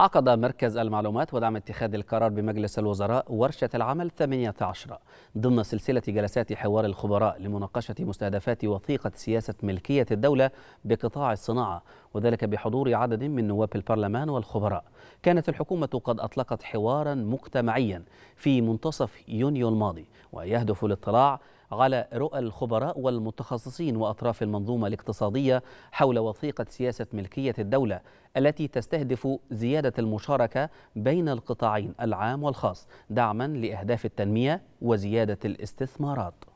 عقد مركز المعلومات ودعم اتخاذ القرار بمجلس الوزراء ورشة العمل 18 ضمن سلسلة جلسات حوار الخبراء لمناقشة مستهدفات وثيقة سياسة ملكية الدولة بقطاع الصناعة وذلك بحضور عدد من نواب البرلمان والخبراء كانت الحكومة قد أطلقت حوارا مجتمعيا في منتصف يونيو الماضي ويهدف الاطلاع على رؤى الخبراء والمتخصصين واطراف المنظومه الاقتصاديه حول وثيقه سياسه ملكيه الدوله التي تستهدف زياده المشاركه بين القطاعين العام والخاص دعما لاهداف التنميه وزياده الاستثمارات